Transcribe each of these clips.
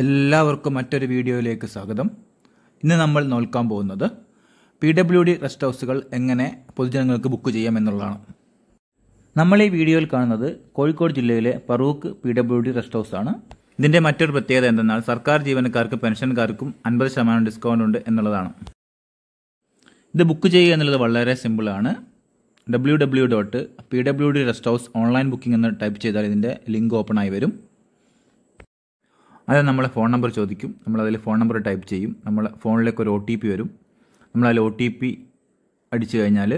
എല്ലാവർക്കും മറ്റൊരു വീഡിയോയിലേക്ക് സ്വാഗതം ഇന്ന് നമ്മൾ നോക്കാൻ പോകുന്നത് പി ഡബ്ല്യു ഡി റെസ്റ്റ് ഹൗസുകൾ എങ്ങനെ പൊതുജനങ്ങൾക്ക് ബുക്ക് ചെയ്യാം എന്നുള്ളതാണ് നമ്മൾ ഈ വീഡിയോയിൽ കാണുന്നത് കോഴിക്കോട് ജില്ലയിലെ Farook P W D rest house ആണ് ഇതിൻ്റെ മറ്റൊരു പ്രത്യേകത എന്തെന്നാൽ സർക്കാർ ജീവനക്കാർക്കും പെൻഷൻകാർക്കും അൻപത് ശതമാനം ഡിസ്കൗണ്ട് ഉണ്ട് എന്നുള്ളതാണ് ഇത് ബുക്ക് ചെയ്യുക എന്നുള്ളത് വളരെ സിമ്പിളാണ് W W dot P W D rest house online booking എന്ന് ടൈപ്പ് ചെയ്താൽ ഇതിൻ്റെ ലിങ്ക് ഓപ്പൺ ആയി വരും അത് നമ്മൾ ഫോൺ നമ്പർ ചോദിക്കും നമ്മൾ അതിൽ ഫോൺ നമ്പർ ടൈപ്പ് ചെയ്യും നമ്മൾ ഫോണിലേക്ക് ഒരു ഒ ടി പി വരും നമ്മൾ അതിൽ ഒ ടി പി അടിച്ചു കഴിഞ്ഞാൽ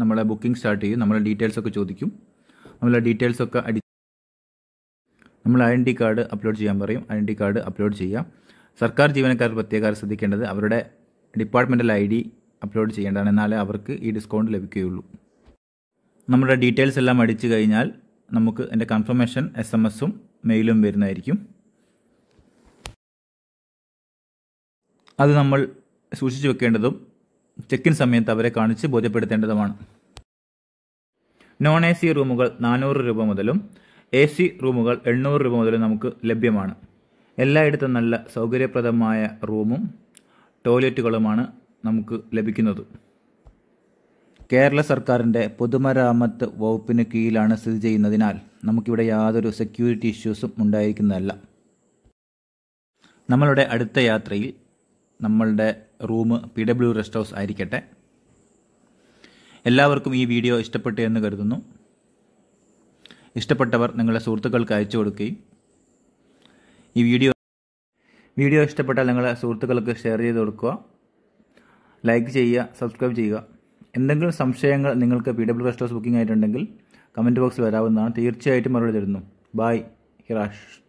നമ്മളെ ബുക്കിംഗ് സ്റ്റാർട്ട് ചെയ്യും നമ്മളെ ഡീറ്റെയിൽസൊക്കെ ചോദിക്കും നമ്മളെ ഡീറ്റെയിൽസൊക്കെ അടി നമ്മൾ ഐഡൻറ്റി കാർഡ് അപ്ലോഡ് ചെയ്യാൻ പറയും ഐഡൻറ്റി കാർഡ് അപ്ലോഡ് ചെയ്യാം സർക്കാർ ജീവനക്കാർ പ്രത്യേകം ശ്രദ്ധിക്കേണ്ടത് അവരുടെ ഡിപ്പാർട്ട്മെൻറ്റൽ ഐ ഡി അപ്ലോഡ് ചെയ്യേണ്ടതാണ് എന്നാലേ അവർക്ക് ഈ ഡിസ്കൗണ്ട് ലഭിക്കുകയുള്ളൂ നമ്മുടെ ഡീറ്റെയിൽസ് എല്ലാം അടിച്ചു കഴിഞ്ഞാൽ നമുക്ക് എൻ്റെ കൺഫർമേഷൻ എസ് എം എസും മെയിലും വരുന്നതായിരിക്കും അത് നമ്മൾ സൂക്ഷിച്ചു വെക്കേണ്ടതും ചെക്കിൻ സമയത്ത് അവരെ കാണിച്ച് ബോധ്യപ്പെടുത്തേണ്ടതുമാണ് നോൺ എ സി റൂമുകൾ നാനൂറ് രൂപ മുതലും എ സി റൂമുകൾ എണ്ണൂറ് രൂപ മുതലും നമുക്ക് ലഭ്യമാണ് എല്ലായിടത്തും നല്ല സൗകര്യപ്രദമായ റൂമും ടോയ്ലറ്റുകളുമാണ് നമുക്ക് ലഭിക്കുന്നത് കേരള സർക്കാരിൻ്റെ പൊതുമരാമത്ത് വകുപ്പിന് കീഴിലാണ് സ്ഥിതി ചെയ്യുന്നതിനാൽ നമുക്കിവിടെ യാതൊരു സെക്യൂരിറ്റി ഇഷ്യൂസും ഉണ്ടായിരിക്കുന്നതല്ല നമ്മളുടെ അടുത്ത യാത്രയിൽ നമ്മളുടെ room P W rest house ആയിരിക്കട്ടെ എല്ലാവർക്കും ഈ വീഡിയോ ഇഷ്ടപ്പെട്ടു എന്ന് കരുതുന്നു ഇഷ്ടപ്പെട്ടവർ നിങ്ങളുടെ സുഹൃത്തുക്കൾക്ക് അയച്ചു കൊടുക്കുകയും ഈ വീഡിയോ വീഡിയോ ഇഷ്ടപ്പെട്ടാൽ നിങ്ങളുടെ സുഹൃത്തുക്കൾക്ക് ഷെയർ ചെയ്ത് കൊടുക്കുക ലൈക്ക് ചെയ്യുക സബ്സ്ക്രൈബ് ചെയ്യുക എന്തെങ്കിലും സംശയങ്ങൾ നിങ്ങൾക്ക് പി ഡബ്ല്യു റെസ്റ്റോസ് ബുക്കിംഗ് ആയിട്ടുണ്ടെങ്കിൽ കമൻറ്റ് ബോക്സിൽ വരാവുന്നതാണ് തീർച്ചയായിട്ടും മറുപടി തരുന്നു ബൈ ഹിറാഷ്